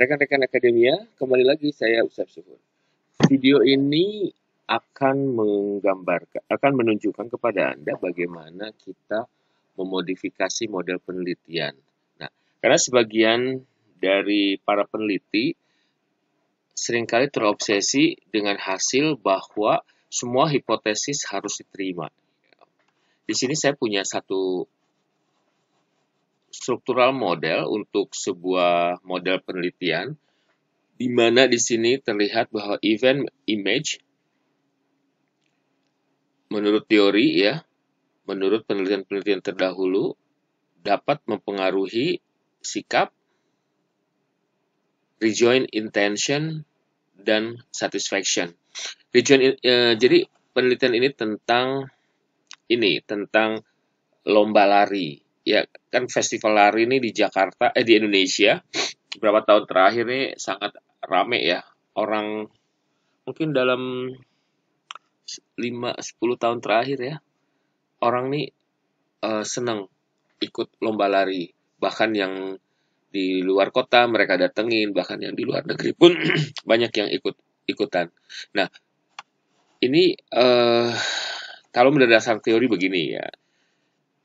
rekan-rekan akademia, kembali lagi saya Ustaz Suhur. Video ini akan menggambarkan, akan menunjukkan kepada Anda bagaimana kita memodifikasi model penelitian. Nah, karena sebagian dari para peneliti seringkali terobsesi dengan hasil bahwa semua hipotesis harus diterima. Di sini saya punya satu struktural model untuk sebuah model penelitian, di mana di sini terlihat bahwa event image menurut teori ya, menurut penelitian-penelitian terdahulu dapat mempengaruhi sikap, rejoin intention, dan satisfaction. Rejoin, eh, jadi penelitian ini tentang ini tentang lomba lari ya kan festival lari ini di Jakarta eh di Indonesia beberapa tahun terakhir ini sangat rame ya orang mungkin dalam 5 10 tahun terakhir ya orang nih uh, seneng ikut lomba lari bahkan yang di luar kota mereka datengin bahkan yang di luar negeri pun banyak yang ikut ikutan nah ini uh, kalau berdasarkan teori begini ya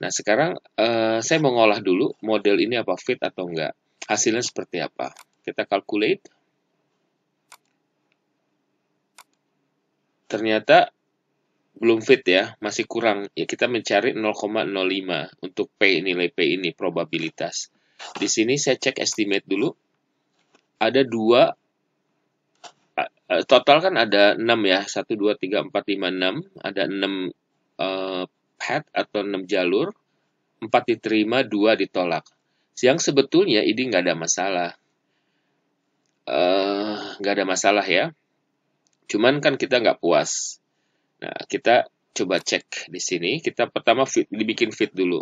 Nah, sekarang uh, saya mau ngolah dulu model ini apa fit atau enggak. Hasilnya seperti apa. Kita calculate. Ternyata belum fit ya, masih kurang. Ya kita mencari 0,05 untuk P nilai P ini probabilitas. Di sini saya cek estimate dulu. Ada dua eh, total kan ada 6 ya. 1 2 3 4 5 6, ada 6 uh, eh, head atau 6 jalur, 4 diterima, 2 ditolak. Yang sebetulnya ini nggak ada masalah. Uh, nggak ada masalah ya. Cuman kan kita nggak puas. Nah, kita coba cek di sini. Kita pertama fit, dibikin fit dulu.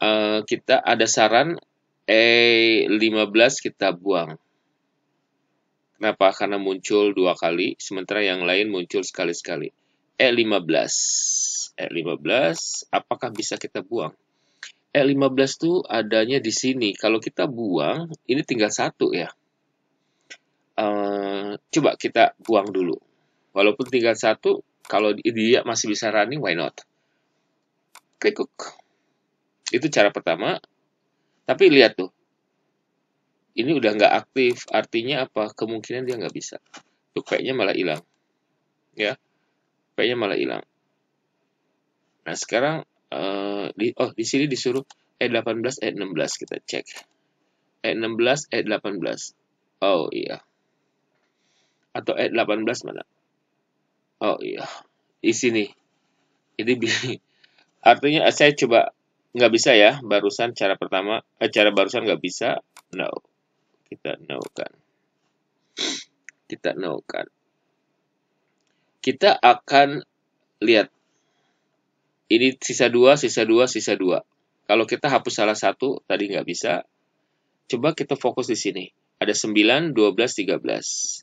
Uh, kita ada saran E15 kita buang. Kenapa? Karena muncul dua kali, sementara yang lain muncul sekali-sekali. E15. E l 15 apakah bisa kita buang? E l 15 tuh adanya di sini. Kalau kita buang, ini tinggal satu ya. Uh, coba kita buang dulu. Walaupun tinggal satu, kalau dia masih bisa running, why not? Klik hook. Itu cara pertama. Tapi lihat tuh. Ini udah nggak aktif. Artinya apa? Kemungkinan dia nggak bisa. Tuh, P-nya malah hilang. Ya. P-nya malah hilang. Nah, sekarang uh, di oh di sini disuruh e 18 e 16 kita cek. e 16 e 18. Oh iya. Atau e 18 mana? Oh iya. Di sini. Ini artinya saya coba nggak bisa ya barusan cara pertama eh, cara barusan nggak bisa no kita no kan kita no kan kita akan lihat ini sisa dua, sisa dua, sisa dua. Kalau kita hapus salah satu, tadi nggak bisa. Coba kita fokus di sini. Ada 9, 12, 13.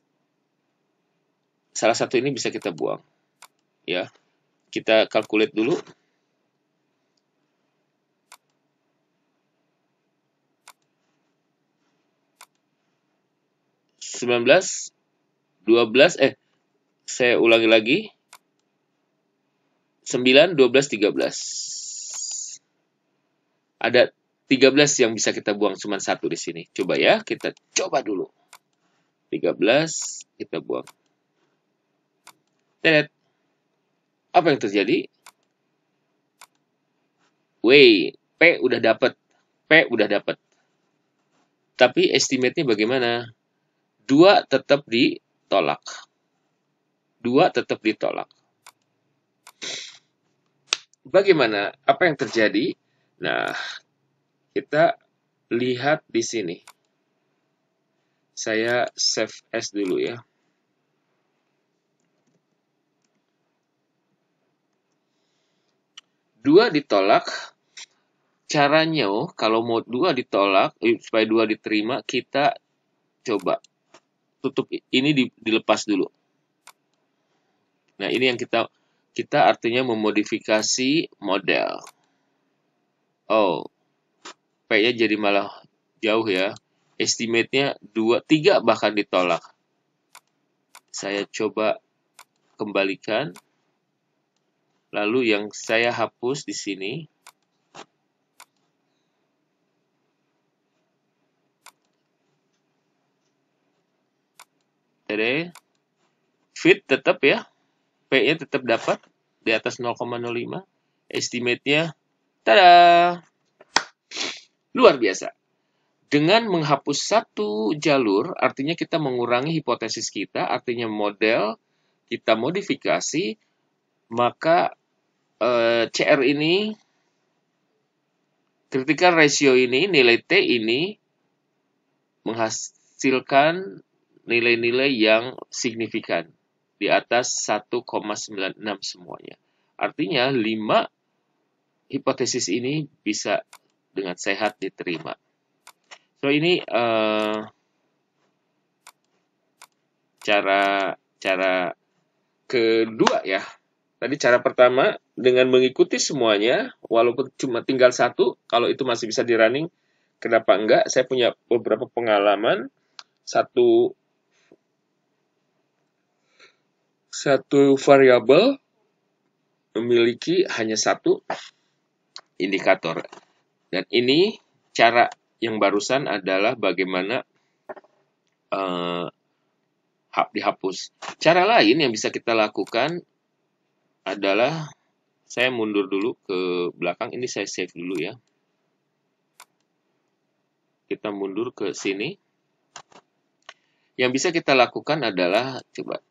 Salah satu ini bisa kita buang. Ya, Kita calculate dulu. Sembilan belas, dua belas, eh, saya ulangi lagi, 9, 12, 13. Ada 13 yang bisa kita buang cuma satu di sini. Coba ya, kita coba dulu. 13 kita buang. Tidak. Apa yang terjadi? Wey, P udah dapat. P udah dapat. Tapi estimate-nya bagaimana? 2 tetap ditolak. 2 tetap ditolak bagaimana apa yang terjadi? Nah, kita lihat di sini. Saya save as dulu ya. Dua ditolak, caranya oh, kalau mau dua ditolak, eh, supaya dua diterima, kita coba tutup ini dilepas dulu. Nah, ini yang kita kita artinya memodifikasi model. Oh, P-nya jadi malah jauh ya. Estimate-nya 2, 3 bahkan ditolak. Saya coba kembalikan. Lalu yang saya hapus di sini. Tede. Fit tetap ya. PE tetap dapat di atas 0,05. Estimate-nya, tada, luar biasa. Dengan menghapus satu jalur, artinya kita mengurangi hipotesis kita, artinya model, kita modifikasi, maka eh, CR ini, critical ratio ini, nilai T ini, menghasilkan nilai-nilai yang signifikan di atas 1,96 semuanya. Artinya 5 hipotesis ini bisa dengan sehat diterima. So ini uh, cara cara kedua ya. Tadi cara pertama dengan mengikuti semuanya, walaupun cuma tinggal satu, kalau itu masih bisa di running, kenapa enggak? Saya punya beberapa pengalaman, satu satu variabel memiliki hanya satu indikator. Dan ini cara yang barusan adalah bagaimana uh, dihapus. Cara lain yang bisa kita lakukan adalah saya mundur dulu ke belakang. Ini saya save dulu ya. Kita mundur ke sini. Yang bisa kita lakukan adalah coba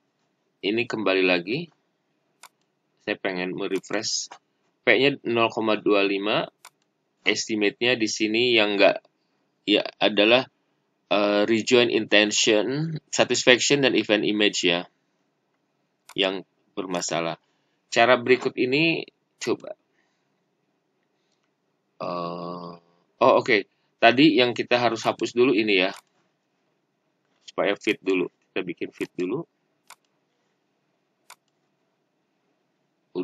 ini kembali lagi. Saya pengen merefresh. P-nya 0,25. Estimate-nya di sini yang nggak ya adalah uh, rejoin intention, satisfaction dan event image ya yang bermasalah. Cara berikut ini coba. Uh, oh oke, okay. tadi yang kita harus hapus dulu ini ya supaya fit dulu. Kita bikin fit dulu.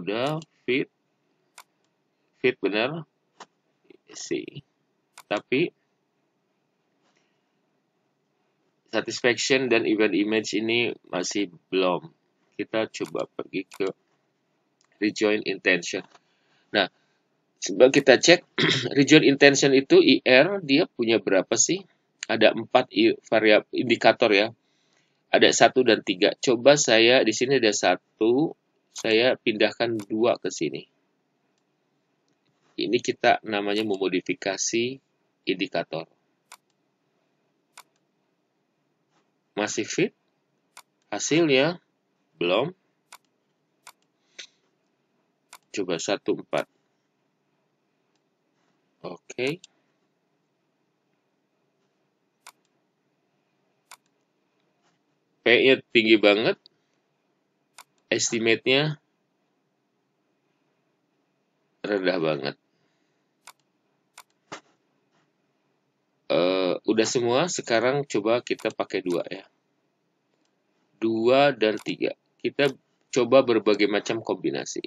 udah fit fit bener C tapi satisfaction dan event image ini masih belum kita coba pergi ke rejoin intention nah coba kita cek rejoin intention itu IR dia punya berapa sih ada empat variabel indikator ya ada satu dan tiga coba saya di sini ada satu saya pindahkan dua ke sini. Ini kita namanya memodifikasi indikator. Masih fit? Hasilnya belum. Coba empat. Oke. Okay. P-nya tinggi banget, estimate-nya rendah banget. Uh, udah semua, sekarang coba kita pakai dua ya. Dua dan tiga. Kita coba berbagai macam kombinasi.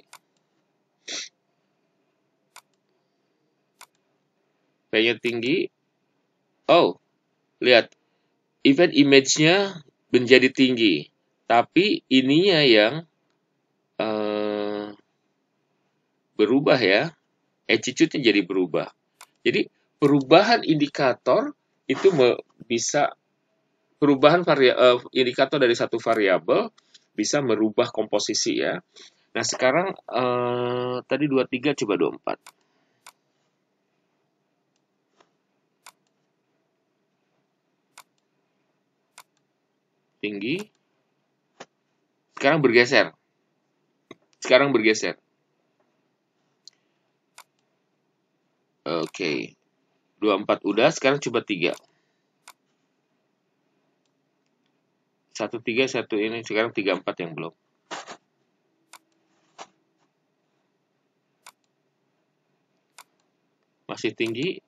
Pengen tinggi. Oh, lihat. Event image-nya menjadi tinggi. Tapi ininya yang berubah ya. Attitude-nya jadi berubah. Jadi perubahan indikator itu bisa perubahan eh, indikator dari satu variabel bisa merubah komposisi ya. Nah, sekarang uh, tadi 23 coba 24. tinggi. Sekarang bergeser. Sekarang bergeser. Oke. Okay. 24 udah, sekarang coba 3. 1 3 1 ini sekarang 3 4 yang belum. Masih tinggi?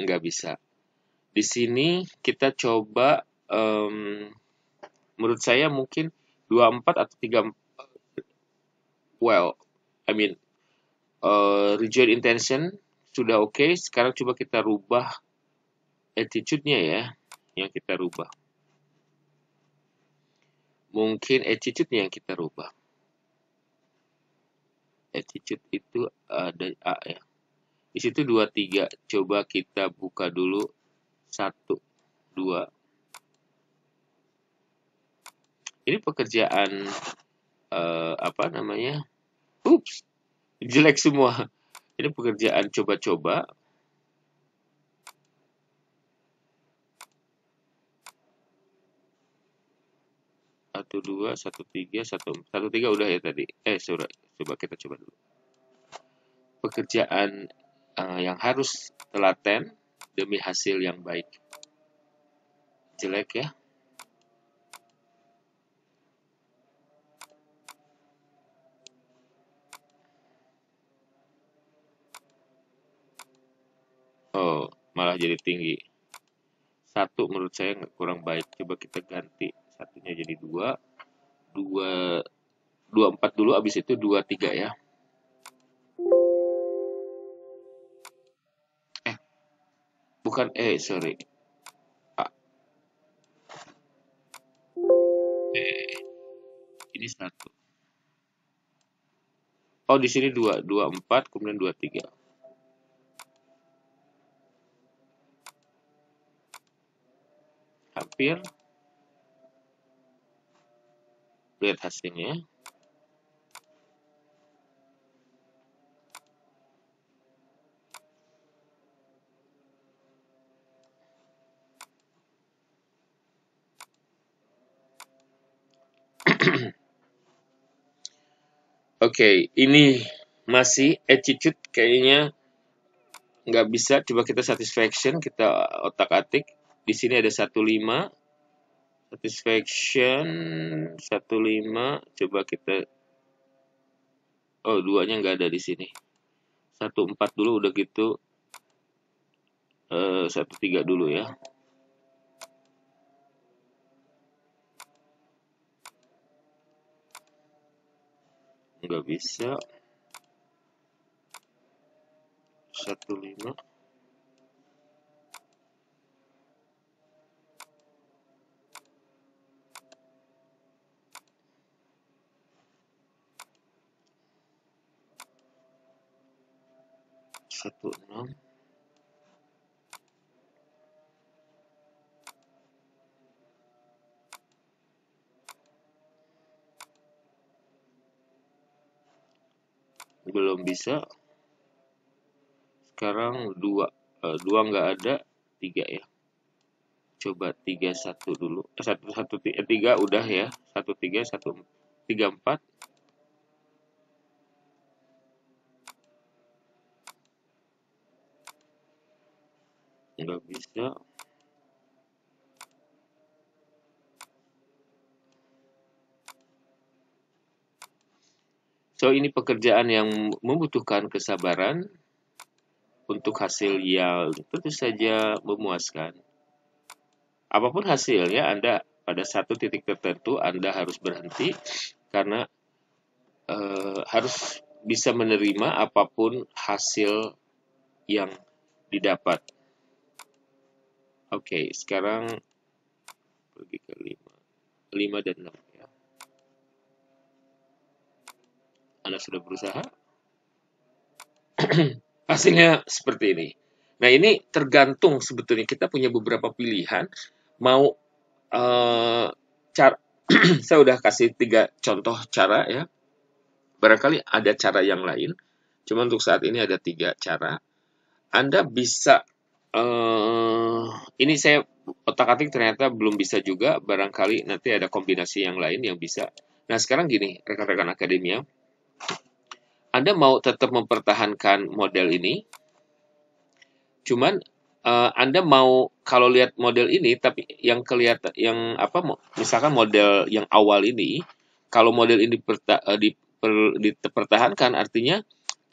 Nggak bisa. Di sini kita coba um, menurut saya mungkin 24 atau 3 well, I mean uh, eh, rejoin intention sudah oke. Okay. Sekarang coba kita rubah attitude-nya ya, yang kita rubah. Mungkin attitude-nya yang kita rubah. Attitude itu ada A ya. Di situ 2, 3. Coba kita buka dulu 1, 2, ini pekerjaan uh, apa namanya? Oops, jelek semua. Ini pekerjaan coba-coba. Satu dua, satu tiga, satu satu tiga udah ya tadi. Eh, surat. Coba kita coba dulu. Pekerjaan uh, yang harus telaten demi hasil yang baik. Jelek ya. Oh, malah jadi tinggi. Satu menurut saya kurang baik. Coba kita ganti satunya jadi dua, dua, dua empat dulu, abis itu dua tiga ya. Eh, bukan eh sorry. A. Eh, ini satu. Oh di sini dua, dua empat, kemudian dua tiga. hampir lihat hasilnya Oke, okay, ini masih attitude kayaknya nggak bisa. Coba kita satisfaction, kita otak-atik. Di sini ada 15 satisfaction 15 coba kita oh duanya nggak ada di sini 14 dulu udah gitu eh 13 dulu ya nggak bisa 15 satu enam belum bisa sekarang dua eh, dua nggak ada tiga ya coba tiga satu dulu eh, satu satu eh, tiga udah ya satu tiga satu tiga empat tidak bisa So ini pekerjaan yang membutuhkan kesabaran untuk hasil yang tentu saja memuaskan. Apapun hasilnya, Anda pada satu titik tertentu Anda harus berhenti karena e, harus bisa menerima apapun hasil yang didapat. Oke, okay, sekarang pergi ke 5. 5 dan 6 ya. Anda sudah berusaha? Hasilnya seperti ini. Nah, ini tergantung sebetulnya kita punya beberapa pilihan mau uh, cara saya udah kasih tiga contoh cara ya. Barangkali ada cara yang lain. Cuma untuk saat ini ada tiga cara. Anda bisa uh, ini saya otak-atik ternyata belum bisa juga, barangkali nanti ada kombinasi yang lain yang bisa. Nah, sekarang gini, rekan-rekan akademia, Anda mau tetap mempertahankan model ini, cuman uh, Anda mau kalau lihat model ini tapi yang kelihatan yang apa misalkan model yang awal ini kalau model ini diperta, eh, dipertahankan artinya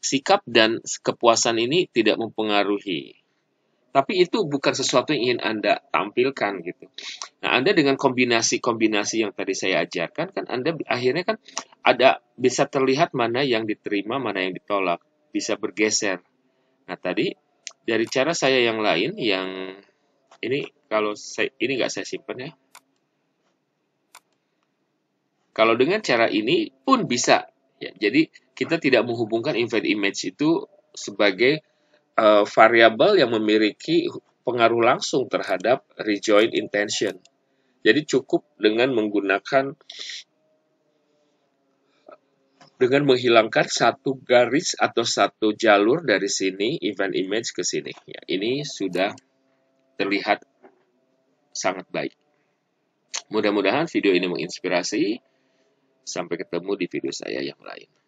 sikap dan kepuasan ini tidak mempengaruhi tapi itu bukan sesuatu yang ingin Anda tampilkan gitu. Nah, Anda dengan kombinasi-kombinasi yang tadi saya ajarkan kan Anda akhirnya kan ada bisa terlihat mana yang diterima, mana yang ditolak, bisa bergeser. Nah, tadi dari cara saya yang lain yang ini kalau saya ini nggak saya simpan ya. Kalau dengan cara ini pun bisa. Ya, jadi kita tidak menghubungkan invert image itu sebagai uh, variabel yang memiliki pengaruh langsung terhadap rejoin intention. Jadi cukup dengan menggunakan dengan menghilangkan satu garis atau satu jalur dari sini event image ke sini. Ya, ini sudah terlihat sangat baik. Mudah-mudahan video ini menginspirasi. Sampai ketemu di video saya yang lain.